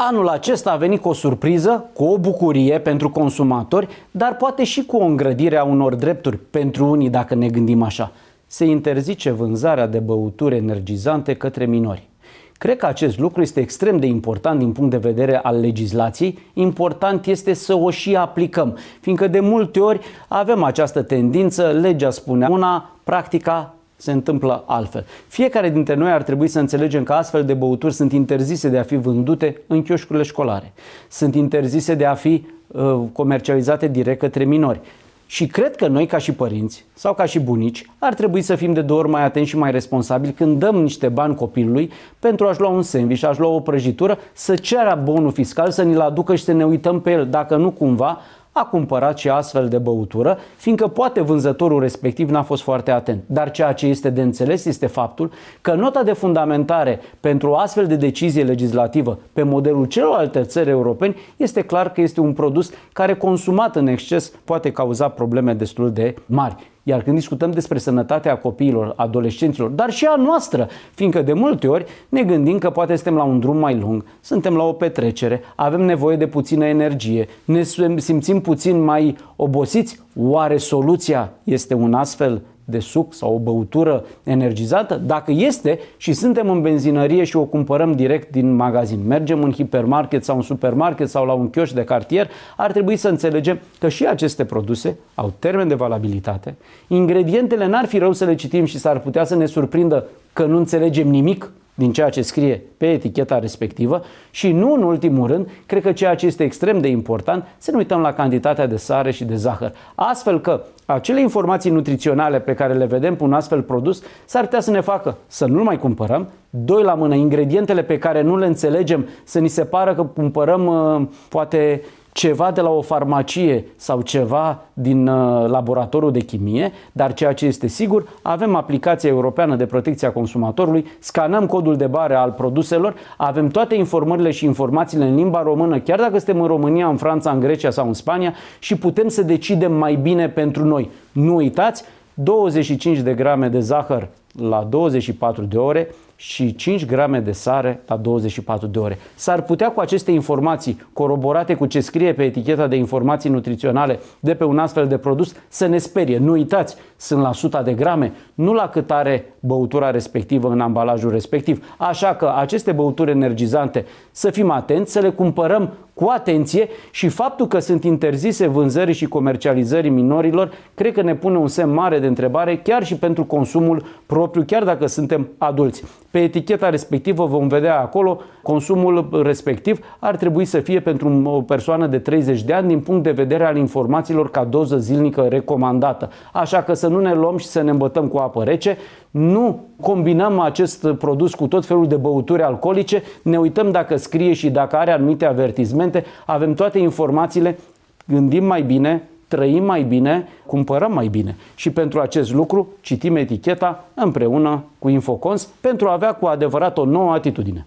Anul acesta a venit cu o surpriză, cu o bucurie pentru consumatori, dar poate și cu o îngrădire a unor drepturi pentru unii, dacă ne gândim așa. Se interzice vânzarea de băuturi energizante către minori. Cred că acest lucru este extrem de important din punct de vedere al legislației. Important este să o și aplicăm, fiindcă de multe ori avem această tendință, legea spune una, practica se întâmplă altfel. Fiecare dintre noi ar trebui să înțelegem că astfel de băuturi sunt interzise de a fi vândute în chioșcurile școlare, sunt interzise de a fi uh, comercializate direct către minori. Și cred că noi, ca și părinți sau ca și bunici, ar trebui să fim de două ori mai atenți și mai responsabili când dăm niște bani copilului pentru a-și lua un sandwich, a-și lua o prăjitură, să ceară bonul fiscal, să ni l aducă și să ne uităm pe el, dacă nu cumva a cumpărat și astfel de băutură, fiindcă poate vânzătorul respectiv n-a fost foarte atent. Dar ceea ce este de înțeles este faptul că nota de fundamentare pentru astfel de decizie legislativă pe modelul celorlalte țări europeni este clar că este un produs care consumat în exces poate cauza probleme destul de mari. Iar când discutăm despre sănătatea copiilor, adolescenților, dar și a noastră, fiindcă de multe ori ne gândim că poate suntem la un drum mai lung, suntem la o petrecere, avem nevoie de puțină energie, ne simțim puțin mai obosiți, oare soluția este un astfel de suc sau o băutură energizată? Dacă este și suntem în benzinărie și o cumpărăm direct din magazin, mergem în hipermarket sau în supermarket sau la un chioș de cartier, ar trebui să înțelegem că și aceste produse au termen de valabilitate. Ingredientele n-ar fi rău să le citim și s-ar putea să ne surprindă că nu înțelegem nimic din ceea ce scrie pe eticheta respectivă și nu în ultimul rând, cred că ceea ce este extrem de important, să nu uităm la cantitatea de sare și de zahăr. Astfel că acele informații nutriționale pe care le vedem pe un astfel produs s-ar putea să ne facă să nu-l mai cumpărăm, doi la mână, ingredientele pe care nu le înțelegem să ni se pară că cumpărăm uh, poate ceva de la o farmacie sau ceva din uh, laboratorul de chimie, dar ceea ce este sigur, avem aplicația europeană de protecție a consumatorului, scanăm codul de bare al produselor, avem toate informările și informațiile în limba română, chiar dacă suntem în România, în Franța, în Grecia sau în Spania și putem să decidem mai bine pentru noi. Nu uitați, 25 de grame de zahăr la 24 de ore, și 5 grame de sare la 24 de ore. S-ar putea cu aceste informații, coroborate cu ce scrie pe eticheta de informații nutriționale de pe un astfel de produs, să ne sperie. Nu uitați, sunt la 100 de grame, nu la cât are băutura respectivă în ambalajul respectiv. Așa că aceste băuturi energizante, să fim atenți, să le cumpărăm cu atenție și faptul că sunt interzise vânzării și comercializării minorilor, cred că ne pune un semn mare de întrebare chiar și pentru consumul propriu, chiar dacă suntem adulți. Pe eticheta respectivă vom vedea acolo consumul respectiv ar trebui să fie pentru o persoană de 30 de ani din punct de vedere al informațiilor ca doză zilnică recomandată. Așa că să nu ne luăm și să ne îmbătăm cu apă rece, nu combinăm acest produs cu tot felul de băuturi alcoolice, ne uităm dacă scrie și dacă are anumite avertizmente, avem toate informațiile, gândim mai bine, trăim mai bine, cumpărăm mai bine. Și pentru acest lucru citim eticheta împreună cu Infocons pentru a avea cu adevărat o nouă atitudine.